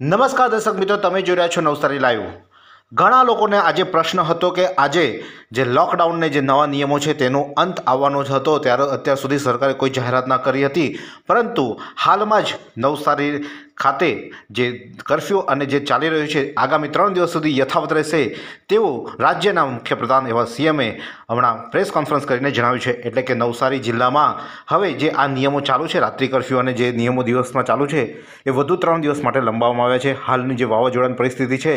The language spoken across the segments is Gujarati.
નમસ્કાર દર્શક મિત્રો તમે જોઈ રહ્યા છો નવસારી લાઈવ ઘણા લોકોને આજે પ્રશ્ન હતો કે આજે જે લોકડાઉનને જે નવા નિયમો છે તેનો અંત આવવાનો જ હતો ત્યારે અત્યાર સુધી સરકારે કોઈ જાહેરાત ના કરી હતી પરંતુ હાલમાં જ નવસારી ખાતે જે કરફ્યુ અને જે ચાલી રહ્યું છે આગામી ત્રણ દિવસ સુધી યથાવત રહેશે તેવું રાજ્યના મુખ્યપ્રધાન એવા સીએમએ હમણાં પ્રેસ કોન્ફરન્સ કરીને જણાવ્યું છે એટલે કે નવસારી જિલ્લામાં હવે જે આ નિયમો ચાલુ છે રાત્રિ કરફ્યુ અને જે નિયમો દિવસમાં ચાલુ છે એ વધુ ત્રણ દિવસ માટે લંબાવવામાં આવ્યા છે હાલની જે વાવાઝોડાની પરિસ્થિતિ છે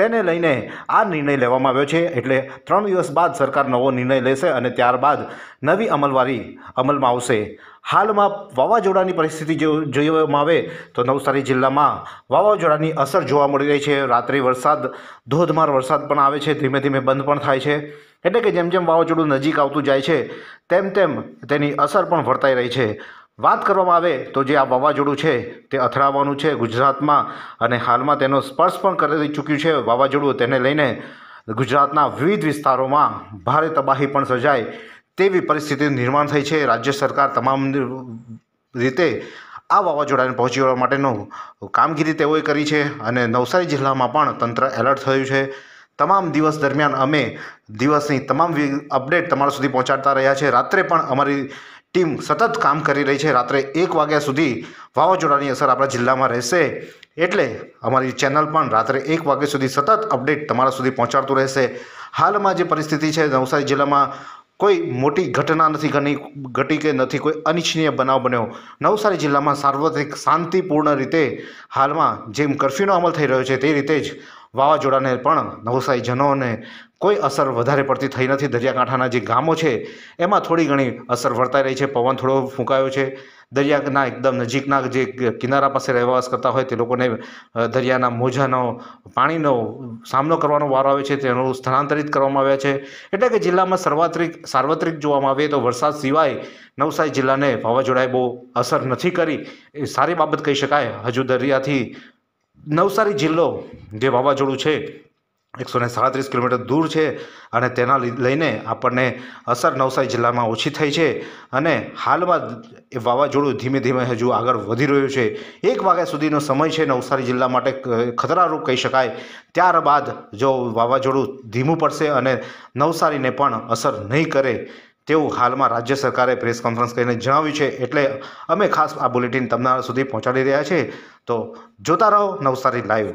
તેને લઈને આ નિર્ણય લેવામાં આવ્યો છે એટલે ત્રણ દિવસ બાદ સરકાર નવો નિર્ણય લેશે અને ત્યારબાદ નવી અમલવારી અમલમાં આવશે હાલમાં વાવાઝોડાની પરિસ્થિતિ જોવામાં આવે તો નવસારી જિલ્લામાં વાવાઝોડાની અસર જોવા મળી રહી છે રાત્રિ વરસાદ ધોધમાર વરસાદ પણ આવે છે ધીમે ધીમે બંધ પણ થાય છે એટલે કે જેમ જેમ વાવાઝોડું નજીક આવતું જાય છે તેમ તેમ તેની અસર પણ વર્તાઈ રહી છે વાત કરવામાં આવે તો જે આ વાવાઝોડું છે તે અથડાવાનું છે ગુજરાતમાં અને હાલમાં તેનો સ્પર્શ પણ કરી ચૂક્યું છે વાવાઝોડું તેને લઈને ગુજરાતના વિવિધ વિસ્તારોમાં ભારે તબાહી પણ સર્જાય તેવી પરિસ્થિતિનું નિર્માણ થઈ છે રાજ્ય સરકાર તમામ રીતે આ વાવાઝોડાને પહોંચી વળવા માટેનું કામગીરી તેઓએ કરી છે અને નવસારી જિલ્લામાં પણ તંત્ર એલર્ટ થયું છે તમામ દિવસ દરમિયાન અમે દિવસની તમામ અપડેટ તમારા સુધી પહોંચાડતા રહ્યા છે રાત્રે પણ અમારી ટીમ સતત કામ કરી રહી છે રાત્રે એક વાગ્યા સુધી વાવાઝોડાની અસર આપણા જિલ્લામાં રહેશે એટલે અમારી ચેનલ પણ રાત્રે એક વાગ્યા સુધી સતત અપડેટ તમારા સુધી પહોંચાડતું રહેશે હાલમાં જે પરિસ્થિતિ છે નવસારી જિલ્લામાં કોઈ મોટી ઘટના નથી ઘણી ઘટી કે નથી કોઈ અનિચ્છનીય બનાવ બન્યો નવસારી જિલ્લામાં સાર્વત્રિક શાંતિપૂર્ણ રીતે હાલમાં જેમ કરફ્યુનો અમલ થઈ રહ્યો છે તે રીતે જ વાવાઝોડાને પણ નવસારીજનોને કોઈ અસર વધારે પડતી થઈ નથી દરિયાકાંઠાના જે ગામો છે એમાં થોડી ઘણી અસર વર્તાઈ રહી છે પવન થોડો ફૂંકાયો છે દરિયાના એકદમ નજીકના જે કિનારા પાસે રહેવાસ કરતા હોય તે લોકોને દરિયાના મોજાનો પાણીનો સામનો કરવાનો વારો આવે છે તેનું સ્થળાંતરિત કરવામાં આવ્યા છે એટલે કે જિલ્લામાં સર્વાત્રિક સાર્વત્રિક જોવામાં આવે તો વરસાદ સિવાય નવસારી જિલ્લાને વાવાઝોડાએ બહુ અસર નથી કરી એ સારી બાબત કહી શકાય હજુ દરિયાથી નવસારી જિલ્લો જે વાવાઝોડું છે એકસો ને સાડત્રીસ કિલોમીટર દૂર છે અને તેના લઈને આપણને અસર નવસારી જિલ્લામાં ઓછી થઈ છે અને હાલમાં એ વાવાઝોડું ધીમે ધીમે હજુ આગળ વધી રહ્યું છે એક વાગ્યા સુધીનો સમય છે નવસારી જિલ્લા માટે ખતરારૂપ કહી શકાય ત્યારબાદ જો વાવાઝોડું ધીમું પડશે અને નવસારીને પણ અસર નહીં કરે તેવું હાલમાં રાજ્ય સરકારે પ્રેસ કોન્ફરન્સ કરીને જણાવ્યું છે એટલે અમે ખાસ આ બુલેટિન તમારા સુધી પહોંચાડી રહ્યા છીએ તો જોતા રહો નવસારી લાઈવ